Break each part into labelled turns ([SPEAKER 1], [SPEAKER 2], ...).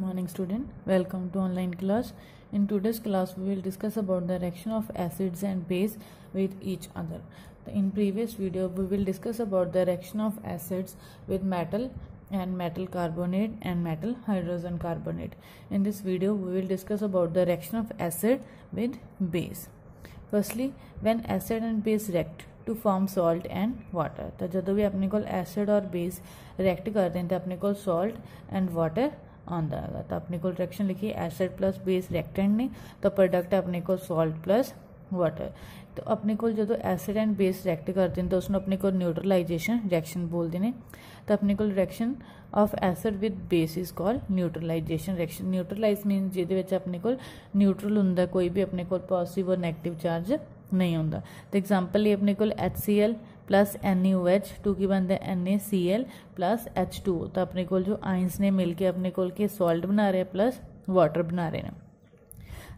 [SPEAKER 1] morning student welcome to online class in today's class we will discuss about the reaction of acids and base with each other in previous video we will discuss about the reaction of acids with metal and metal carbonate and metal hydrogen carbonate in this video we will discuss about the reaction of acid with base firstly when acid and base react to form salt and water. तो जो भी acid or base react to react करते हैं तो अपने को आंदा है तो अपने को रिएक्शन लिखी एसिड प्लस बेस रिएक्टेंट ने तो प्रोडक्ट अपने को सॉल्ट प्लस वाटर तो अपने को जो तो एसिड एंड बेस रिएक्ट करते हैं तो उसमें अपने को न्यूट्रलाइजेशन रिएक्शन बोलते हैं तो अपने को reaction of acid with base is call neutralisation reaction neutralise mean जिद अपने को न्यूट्रल हों कोई भी अपने को पॉजिटिव और नैगेटिव चार्ज नहीं होंगे तो एग्जाम्पल ये अपने को H C L plus N U H two की बनते हैं N A C L plus H two तो अपने को जो आइंस ने मिलके अपने को के सॉल्ट बना रहे हैं प्लस वाटर बना रहे हैं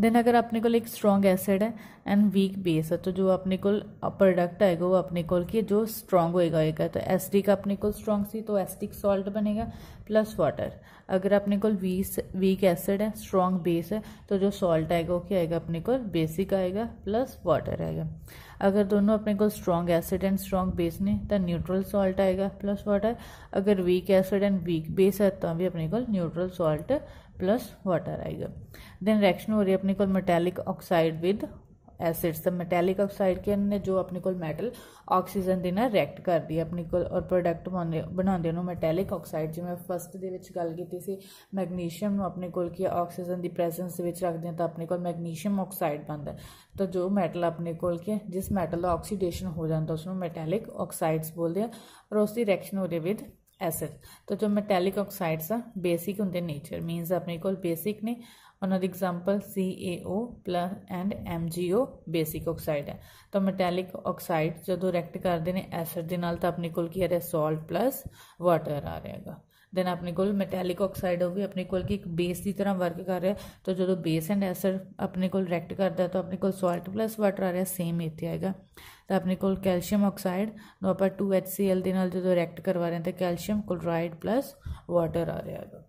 [SPEAKER 1] देन अगर अपने को एक स्ट्रॉन्ग एसिड है एंड वीक बेस है तो जो अपने को प्रोडक्ट आएगा वो अपने को कि जो स्ट्रॉन्ग होएगा होएगा तो एस का अपने को स्ट्रॉन्ग सी तो एसटिक सॉल्ट बनेगा प्लस वाटर अगर अपने को वीस वीक एसिड है स्ट्रॉन्ग बेस है तो जो सॉल्ट आएगा वो क्या आएगा अपने को बेसिक आएगा प्लस वाटर आएगा अगर दोनों अपने को strong acid and strong base ने तो न्यूट्रल सॉल्ट आएगा प्लस वाटर अगर weak acid and weak base है तो भी अपने को न्यूट्रल सॉल्ट plus water ਆਏਗਾ then reaction हो रही है अपने को metallic oxide with एसिड्स तो मेटेलिक ऑक्साइड के ने जो अपने को ਮੈਟਲ ਆਕਸੀਜਨ ਦੇ ਨਾਲ ਰਿਐਕਟ ਕਰਦੀ ਹੈ ਆਪਣੇ ਕੋਲ ਔਰ ਪ੍ਰੋਡਕਟ ਬਣਾਉਂਦੇ ਨੂੰ ਮੈਟੈਲਿਕ ਆਕਸਾਈਡ ਜਿਵੇਂ ਫਸਟ ਦੇ ਵਿੱਚ ਗੱਲ ਕੀਤੀ ਸੀ ਮੈਗਨੀਸ਼ੀਅਮ ਨੂੰ ਆਪਣੇ ਕੋਲ ਕੀ ਆਕਸੀਜਨ ਦੀ ਪ੍ਰੈਜ਼ੈਂਸ ਦੇ ਵਿੱਚ ਰੱਖਦੇ ਹਾਂ ਤਾਂ ਆਪਣੇ ਕੋਲ ਮੈਗਨੀਸ਼ੀਅਮ ਆਕਸਾਈਡ ਬਣਦਾ ਤਾਂ ਜੋ ਮੈਟਲ ਆਪਣੇ ਕੋਲ ਕੀ ਜਿਸ ਮੈਟਲ ਦਾ ਆਕਸੀਡੇਸ਼ਨ ਹੋ ਜਾਂਦਾ ਉਸ ਨੂੰ ਮੈਟੈਲਿਕ ਆਕਸਾਈਡਸ ਬੋਲਦੇ ਆ ਔਰ ਉਸ ਦੀ ਰਿਐਕਸ਼ਨ ਉਹਦੇ ਵਿਦ एसिड तो जो मेटैलिक ऑक्साइड्स आ बेसिक होंगे नेचर मीनस अपने को बेसिक ने उन्होंने example C A O plus and M G O basic oxide है तो मेटैलिक ऑक्साइड जो रैक्ट करते हैं एसिड के ना तो अपने को सोल्ट प्लस वाटर आ रहेगा देन अपने को मेटैलिक ऑक्साइड हो गई अपने को एक बेस की तरह वर्क कर रहा है तो जो बेस एंड एसड अपने को रैक्ट करता है तो अपने को सॉल्ट प्लस वाटर आ रहा सेम इतने आएगा तो अपने को कैल्शियम ऑक्साइड आप टू एच सी एल जो रैक्ट करवा रहे हैं तो कैल्शियम क्लोराइड प्लस वाटर आ रहा है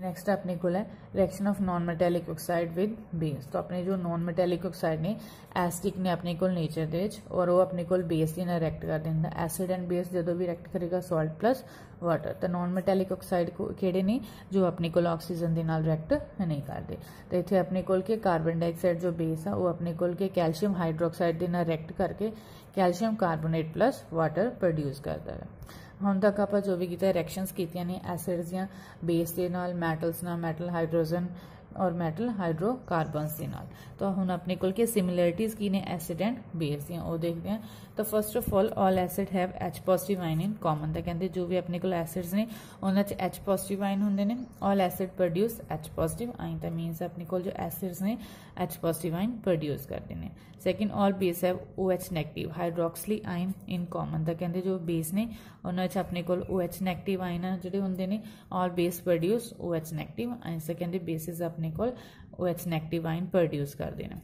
[SPEAKER 1] नेक्स्ट आपने खोला है reaction of non metallic oxide with base तो अपने जो नॉन मेटेलिक ऑक्साइड ने एसिटिक ने अपने को नेचर दे और वो अपने को बेस ही ना रिएक्ट कर देता एसिड एंड बेस जो भी रिएक्ट करेगा सॉल्ट प्लस वाटर तो नॉन मेटेलिक ऑक्साइड को केड़े ने जो अपने को ऑक्सीजन के नाल रिएक्ट नहीं करते तो इतने अपने को कार्बन डाइऑक्साइड जो बेस है वो अपने को कैल्शियम हाइड्रोक्साइड के नाल रिएक्ट करके calcium carbonate plus water produce करता है ਹੁਣ ਤੱਕ ਆਪਾਂ ਜੋ ਵੀ ਕੀਤਾ ਰਿਐਕਸ਼ਨਸ ਕੀਤੀਆਂ ਨੇ ਐਸਿਡਸ ਜਾਂ ਬੇਸ ਦੇ ਨਾਲ ਮੈਟਲਸ ਨਾਲ ਮੈਟਲ ਹਾਈਡਰੋਜਨ और मेटल तो हाइड्रोकार्बन के नाल तो हम अपने को सिमिलैरिटीज़ की ने एसिड एंड बेस हैं वो देखते हैं तो first of all all acid have H positive ion in common तो कहते जो भी अपने को एसिड्स ने उन्होंने एच पॉजिटिव आइन होंगे ने all acid produce H positive ion तो मीनस अपने को जो एसिड्स ने एच पॉजिटिव आइन प्रोड्यूस करते हैं second all base have O H negative hydroxyl ion in common तो कहते जो बेस ने उन्होंने अपने को एच नैगेटिव आइन जो होंगे ने all base produce O H negative ion से कहते बेसिस अपने अपने को वो प्रोड्यूस कर देना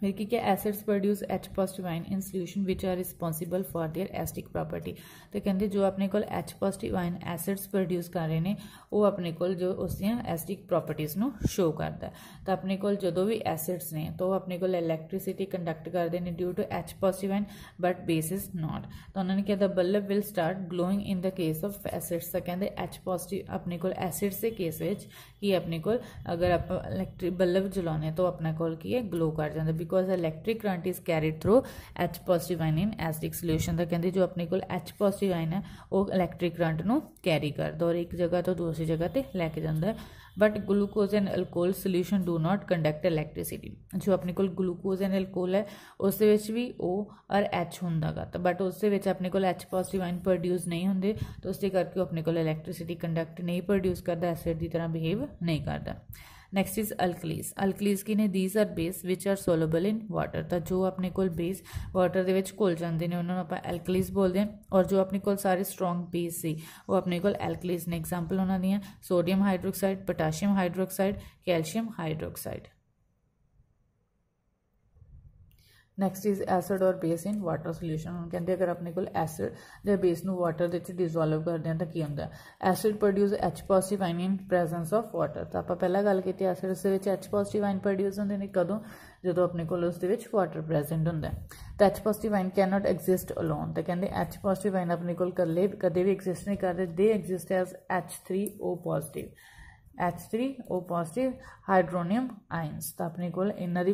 [SPEAKER 1] फिर क्या acids produce H positive ion in solution which are responsible for their acidic property तो कहते जो अपने को H positive ion acids produce कर रहे हैं वो अपने को जो उस एसिडिक प्रॉपर्टीज़ को शो करता है तो अपने को जो भी एसिड्स ने तो अपने को इलैक्ट्रिसिटी कंडक्ट करते हैं due to H positive ion but base is not तो उन्होंने क्या था bulb will start glowing in the case of acids तो कहते एच पॉजिटिव अपने को एसिड्स के केस में कि अपने को अगर आप इलैक्ट्रिक बल्ब जलाने तो अपने को ग्लो कर जाता बिक because electric current is carried through H positive ion in acidic solution ਦਾ ਕਹਿੰਦੇ ਜੋ ਆਪਣੇ ਕੋਲ ਐਚ ਪੋਜ਼ਿਟਿਵ ਆਇਨ ਹੈ ਉਹ ਇਲੈਕਟ੍ਰਿਕ ਕਰੰਟ ਨੂੰ ਕੈਰੀ ਕਰਦਾ ਔਰ ਇੱਕ ਜਗ੍ਹਾ ਤੋਂ ਦੂਸਰੀ ਜਗ੍ਹਾ ਤੇ ਲੈ ਕੇ ਜਾਂਦਾ but glucose and alcohol solution do not conduct electricity ਜੋ ਆਪਣੇ ਕੋਲ ਗਲੂਕੋਜ਼ ਐਂਡ ਅਲਕੋਹਲ ਹੈ ਉਸ ਦੇ ਵਿੱਚ ਵੀ O ਔਰ H ਹੁੰਦਾਗਾ ਤਾਂ ਬਟ ਉਸ ਦੇ ਵਿੱਚ ਆਪਣੇ ਕੋਲ H ਪੋਜ਼ਿਟਿਵ ਆਇਨ ਪ੍ਰੋਡਿਊਸ ਨਹੀਂ ਹੁੰਦੇ ਤਾਂ ਉਸ ਦੇ ਕਰਕੇ ਆਪਣੇ ਕੋਲ ਇਲੈਕਟ੍ਰਿਸਿਟੀ ਕੰਡਕਟ ਨਹੀਂ ਪ੍ਰੋਡਿਊਸ ਕਰਦਾ ਐਸਿਡ ਦੀ ਤਰ੍ਹਾਂ ਬਿਹੇਵ ਨਹੀਂ ਕਰਦਾ ਨੈਕਸਟ ਇਜ਼ ਅਲਕਲੀਜ਼ ਅਲਕਲੀਜ਼ ਕੀ ਨੇ these are base which are soluble in water ਤਾਂ ਜੋ ਆਪਣੇ ਕੋਲ ਬੇਸ ਵਾਟਰ ਦੇ ਵਿੱਚ ਘੁਲ ਜਾਂਦੇ ਨੇ ਉਹਨਾਂ ਨੂੰ ਆਪਾਂ ਅਲਕਲੀਜ਼ ਬੋਲਦੇ ਹਾਂ ਔਰ ਜੋ ਆਪਣੇ ਕੋਲ ਸਾਰੇ ਸਟਰੋਂਗ ਬੇਸ ਸੀ ਉਹ ਆਪਣੇ ਕੋਲ ਅਲਕਲੀਜ਼ ਨੇ ਐਗਜ਼ਾਮਪਲ ਉਹਨਾਂ ਦੀਆਂ sodium hydroxide potassium hydroxide calcium hydroxide next is acid or base in water solution ਹੁਣ ਕਹਿੰਦੇ ਅਗਰ ਆਪਣੇ ਕੋਲ ਐਸਿਡ ਜਾਂ ਬੇਸ ਨੂੰ ਵਾਟਰ ਦੇ ਵਿੱਚ ਡਿਸੋਲਵ ਕਰਦੇ ਹਾਂ ਤਾਂ ਕੀ ਹੁੰਦਾ acid produce H positive ion in presence of water ਤਾਂ ਆਪਾਂ ਪਹਿਲਾਂ ਗੱਲ ਕੀਤੀ ਐਸਿਡਸ ਦੇ ਵਿੱਚ ਐਚ ਪੋਜ਼ਿਟਿਵ ਆਇਨ ਪ੍ਰੋਡਿਊਸ ਹੁੰਦੇ ਨੇ ਕਦੋਂ ਜਦੋਂ ਆਪਣੇ ਕੋਲ ਉਸ ਦੇ ਵਿੱਚ ਵਾਟਰ ਪ੍ਰੈਜ਼ੈਂਟ ਹੁੰਦਾ ਤਾਂ H positive ion can not exist alone ਤਾਂ ਕਹਿੰਦੇ ਐਚ ਪੋਜ਼ਿਟਿਵ ਆਇਨ ਆਪਣੇ ਕੋਲ ਕੱਲੇ ਕਦੇ ਵੀ ਐਗਜ਼ਿਸਟ ਨਹੀਂ ਕਰਦੇ ਦੇ exist as H3O positive H three O positive hydronium ions तो अपने को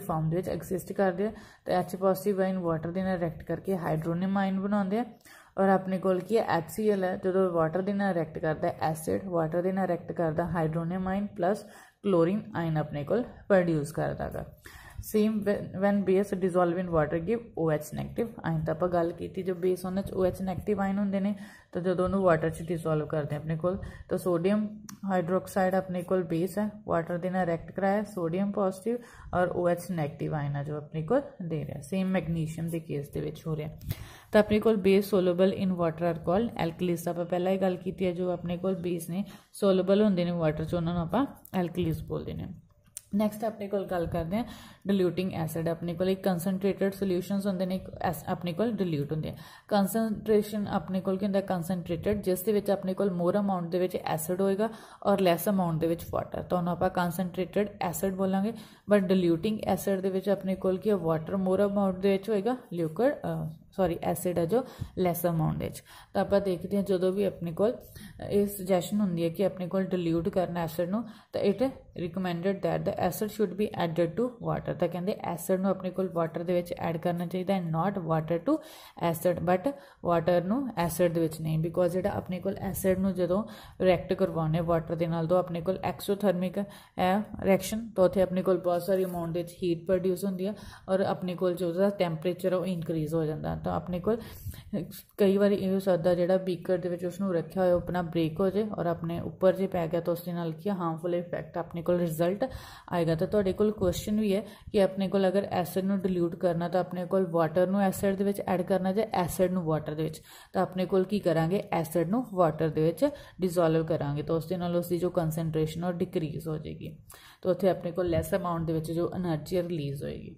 [SPEAKER 1] फॉर्म एगजिस्ट एग्जिस्ट करते हैं तो एच पॉजिटिव आइन वाटर के रिएक्ट करके हाइड्रोनियम आइन बनाते हैं और अपने को एच सी एल है जो वाटर के रिएक्ट करता है एसिड वाटर के रिएक्ट करता hydronium ion plus chlorine ion अपने को प्रोड्यूस करता है same when base dissolve in water give O H negative ion तो आप गल की जो बेस होने ओ एच नैगटिव आइन होंगे ने तो जो उन्होंने वाटर से डिजोल्व करते हैं अपने को तो सोडियम हाइड्रोक्साइड अपने को बेस है वाटर देना रैक्ट कराया सोडियम पॉजिटिव और ओ एच नैगटिव आइन है जो अपने को दे रहा है सेम मैगनीशियम के केस के हो रहा तो अपने को base soluble in water are called alkalis आप पहला ही गल की जो अपने को बेस ने सोलेबल होंगे ने वाटर से उन्होंने आप एलकलीस बोलते हैं नैक्सट अपने को गल करते हैं डिल्यूटिंग एसिड अपने को कंसनट्रेटेड सोल्यूशन होंगे ने एस अपने को डिल्यूट होंगे कंसनट्रेशन अपने को होंगे कंसनट्रेटेड जिस अपने को मोर अमाउंट के एसिड होएगा और लैस अमाउंट के वाटर तो आप कंसनट्रेटेड एसिड बोलेंगे बट डिल्यूटिंग एसिड के अपने को वाटर मोर अमाउंट होएगा लिक्विड सॉरी एसिड है जो लैस अमाउंट तो आप देखते हैं जो भी अपने को सुजैशन होंगी है कि अपने को डिल्यूट करना एसिड न तो it recommended that the acid should be added to water ਤਾਂ ਕਹਿੰਦੇ ਐਸਿਡ ਨੂੰ ਆਪਣੇ ਕੋਲ ਵਾਟਰ ਦੇ ਵਿੱਚ ਐਡ ਕਰਨਾ ਚਾਹੀਦਾ ਹੈ not water to acid but water ਨੂੰ ਐਸਿਡ ਦੇ ਵਿੱਚ ਨਹੀਂ ਬਿਕੋਜ਼ ਜਿਹੜਾ ਆਪਣੇ ਕੋਲ ਐਸਿਡ ਨੂੰ ਜਦੋਂ ਰਿਐਕਟ ਕਰਵਾਉਨੇ ਵਾਟਰ ਦੇ ਨਾਲ ਤੋਂ ਆਪਣੇ ਕੋਲ ਐਕਸੋਥਰਮਿਕ ਰਿਐਕਸ਼ਨ ਤਾਂ ਉੱਥੇ ਆਪਣੇ ਕੋਲ ਬਹੁਤ ਸਾਰੀ ਅਮਾਉਂਟ ਦੇ ਵਿੱਚ ਹੀਟ ਪ੍ਰੋਡਿਊਸ ਹੁੰਦੀ ਹੈ ਔਰ ਆਪਣੇ ਕੋਲ ਜੋ ਉਹਦਾ ਟੈਂਪਰੇਚਰ ਉਹ ਇਨਕਰੀਜ਼ ਹੋ ਜਾਂਦਾ ਤਾਂ ਆਪਣੇ ਕੋਲ ਕਈ ਵਾਰੀ ਇਹ ਹੋ ਸਕਦਾ ਜਿਹੜਾ ਬੀਕਰ ਦੇ ਵਿੱਚ ਉਸ ਨੂੰ ਰੱਖਿਆ ਹੋਇਆ ਆਪਣਾ ਬ੍ਰੇਕ ਹੋ ਜੇ ਔਰ ਆਪਣੇ ਉੱਪਰ ਜੇ ਪੈ ਗਿਆ ਤਾਂ ਉਸ ਦੇ ਨਾਲ ਕੀ ਹਾਰਮਫੁਲ ਇਫੈਕਟ ਆਪਣੇ ਕੋਲ ਰਿਜ਼ਲਟ ਆਏਗਾ ਤਾਂ ਤੁਹਾਡੇ ਕੋਲ ਕੁਐਸਚਨ ਵੀ ਹੈ ਕਿ ਆਪਣੇ ਕੋਲ ਅਗਰ ਐਸਿਡ ਨੂੰ ਡਿਲੂਟ ਕਰਨਾ ਤਾਂ ਆਪਣੇ ਕੋਲ ਵਾਟਰ ਨੂੰ ਐਸਿਡ ਦੇ ਵਿੱਚ ਐਡ ਕਰਨਾ ਜਾਂ ਐਸਿਡ ਨੂੰ ਵਾਟਰ ਦੇ ਵਿੱਚ ਤਾਂ ਆਪਣੇ ਕੋਲ ਕੀ ਕਰਾਂਗੇ ਐਸਿਡ ਨੂੰ ਵਾਟਰ ਦੇ ਵਿੱਚ ਡਿਸੋਲਵ ਕਰਾਂਗੇ ਤਾਂ ਉਸ ਦੇ ਨਾਲ ਉਸ ਦੀ ਜੋ ਕਨਸੈਂਟ੍ਰੇਸ਼ਨ ਉਹ ਡਿਕਰੀਜ਼ ਹੋ ਜਾਏਗੀ ਤਾਂ ਉੱਥੇ ਆਪਣੇ ਕੋਲ ਲੈਸ ਅਮਾਉਂਟ ਦੇ ਵਿੱਚ ਜੋ એનર્ਜੀ ਰਿਲੀਜ਼ ਹੋਏਗੀ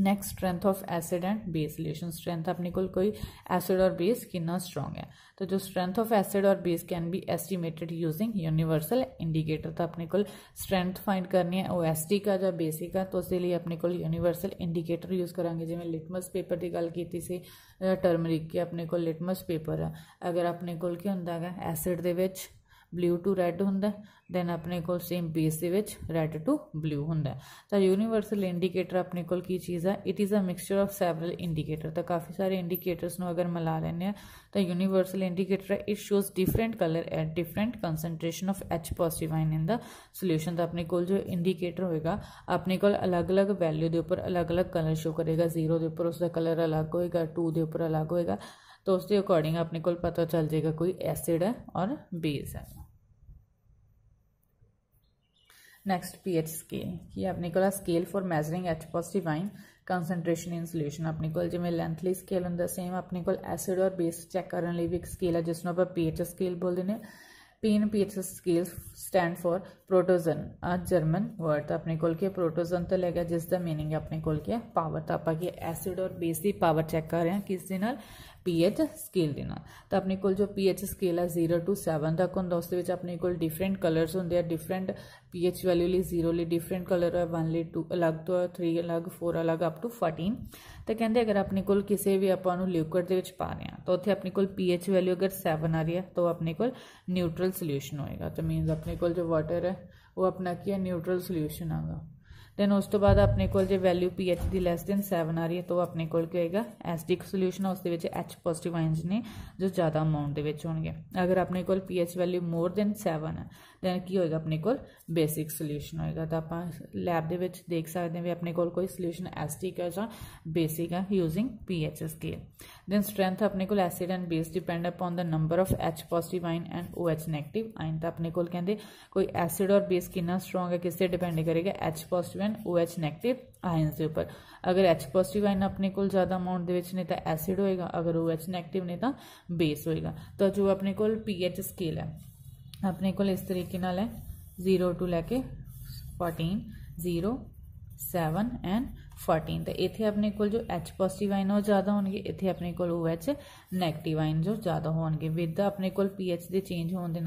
[SPEAKER 1] next strength of acid and base relation strength अपने को कोई एसिड और बेस कितना स्ट्रांग है तो जो स्ट्रेंथ ऑफ एसिड और base can be estimated using universal indicator तो अपने को स्ट्रेंथ फाइंड करनी है ओ एस टी का या बेसिक का तो उसके लिए अपने को यूनिवर्सल इंडिकेटर यूज करा जिमें लिटमस पेपर की गल की सी टर्मरिक के अपने को लिटमस पेपर है अगर अपने को होंगे एसिड के ब्ल्यू टू रैड हों दैन अपने को सेम बेस के रैड टू ब्ल्यू हों यूनीवर्सल इंडीकेटर अपने को चीज़ है it is a mixture of several indicator तो काफ़ी सारे इंडकेटरस अगर मिला लें तो यूनीवर्सल इंडीकेटर है it shows different colour at different concentration of H positive ion in the solution तो अपने को जो इंडकेटर होगा अपने को अलग अलग वैल्यू के उपर अलग अलग कलर शो करेगा जीरो के उपर उसका कलर अलग होएगा टू के उपर अलग होएगा तो उसके अकॉर्डिंग अपने को पता चल जाएगा कोई एसिड है और बेस है नेक्स्ट एच स्केल कि अपने को scale for measuring H positive ion concentration in solution अपने को जिमें लेंथली स्केल होंगे सेम अपने को एसिड और बेस चैक करने भी एक स्केल है जिसनों आप पीएच स्केल बोलते हैं P in P H stand for ਪ੍ਰੋਟੋਜ਼ਨ ਆ ਜਰਮਨ ਵਰਡ ਆਪਣੇ ਕੋਲ अपने को प्रोटोजन तो ਗਿਆ ਜਿਸ जिसका मीनिंग अपने को पावर तो आप एसिड और बेस की पावर चैक कर रहे हैं किस ਪੀਐਚ ਸਕੇਲ ਦੇਣਾ ਤਾਂ ਆਪਣੇ ਕੋਲ ਜੋ ਪੀਐਚ ਸਕੇਲ ਹੈ 0 ਟੂ 7 ਤੱਕ ਹੁੰਦਾ ਉਸ ਦੇ ਵਿੱਚ ਆਪਣੇ ਕੋਲ ਡਿਫਰੈਂਟ ਕਲਰਸ ਹੁੰਦੇ ਆ ਡਿਫਰੈਂਟ ਪੀਐਚ ਵੈਲਿਊ ਲਈ 0 ਲਈ ਡਿਫਰੈਂਟ ਕਲਰ ਹੈ 1 ਲਈ 2 ਅਲੱਗ ਤੋਂ 3 ਅਲੱਗ 4 ਅਲੱਗ ਅਪ ਟੂ 14 ਤਾਂ ਕਹਿੰਦੇ ਅਗਰ ਆਪਣੇ ਕੋਲ ਕਿਸੇ ਵੀ ਆਪਾਂ ਨੂੰ ਲਿਕਵਿਡ ਦੇ ਵਿੱਚ ਪਾ ਰਹੇ ਆ ਤਾਂ ਉੱਥੇ ਆਪਣੇ ਕੋਲ ਪੀਐਚ ਵੈਲਿਊ ਅਗਰ 7 ਆ ਰਹੀ ਹੈ ਤਾਂ ਆਪਣੇ ਕੋਲ ਨਿਊਟਰਲ ਸੋਲੂਸ਼ਨ ਹੋਏਗਾ ਤਾਂ ਮੀਨਸ ਆਪਣੇ ਕੋਲ ਜੋ ਵਾਟਰ ਹੈ ਉਹ ਆਪਣਾ ਕੀ ਹੈ ਨਿਊਟਰਲ ਸੋਲੂਸ਼ਨ ਆਗਾ दैन उस तो बाद अपने को वैल्यू पी एच की लैस दैन सैवन आ रही है तो अपने को होगा एसडिक सोल्यूशन उस एच पॉजिटिव आइनज ने जो ज़्यादा अमाउंट हो गए अगर अपने को P H value more than seven है दैन की होएगा अपने को बेसिक सोल्यूशन होएगा तो आप लैब देख सकते भी अपने कोई सोल्यूशन एसडिक है जो बेसिक है using P H scale then strength अपने को acid and base depend upon the number of H positive ion and O H negative ion तो अपने कोई एसिड और बेस कि स्ट्रोंग है किससे डिपेंड करेगा H positive and O H negative ion के उपर अगर एच पॉजिटिव आयन अपने को ज़्यादा अमाउंट नहीं तो एसिड होएगा अगर ओ एच नैगेटिव नहीं तो बेस होएगा तो जो अपने को पी एच स्केल है अपने को इस तरीके नाल है जीरो टू लैके fourteen zero seven and fourteen तो इतने अपने को जो एच पॉजिटिव आयन वो ज़्यादा होते अपने को एच नैगेटिव आयन जो ज़्यादा होद अपने को पी एच के चेंज होने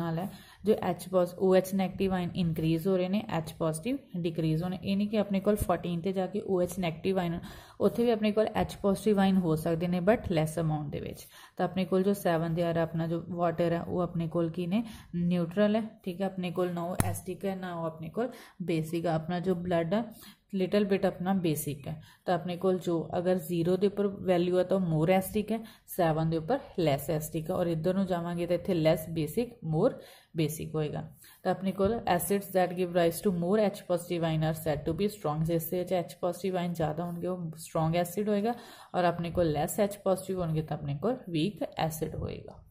[SPEAKER 1] जो H pos O H negative ion increase हो रहे हैं एच पॉजिटिव डिक्रीज होने यही कि अपने को फोर्टीन से जाके ओ एच नैगटिव आयन उ भी अपने को एच पॉजिटिव आयन हो सकते हैं बट लैस अमाउंट के अपने को जो सैवन दे आर अपना जो वाटर है वह अपने को ने न्यूट्रल है ठीक है अपने को ना एसटिक है ना वो अपने को बेसिक है अपना जो ब्लड है लिटल बिट अपना बेसिक है तो अपने को जो अगर जीरो के उपर वैल्यू है तो मोर एसटिक है सैवन के उपर लैस एसटिक है और इधर जावे तो इतने लैस बेसिक मोर बेसिक होएगा तो अपने को acids that give rise to more H positive ion are said to be strong जिससे एच पॉजिटिव आइन ज़्यादा होगी वो स्ट्रोंग एसिड होएगा और अपने को लैस एच पॉजिटिव होगी तो अपने को वीक एसिड होएगा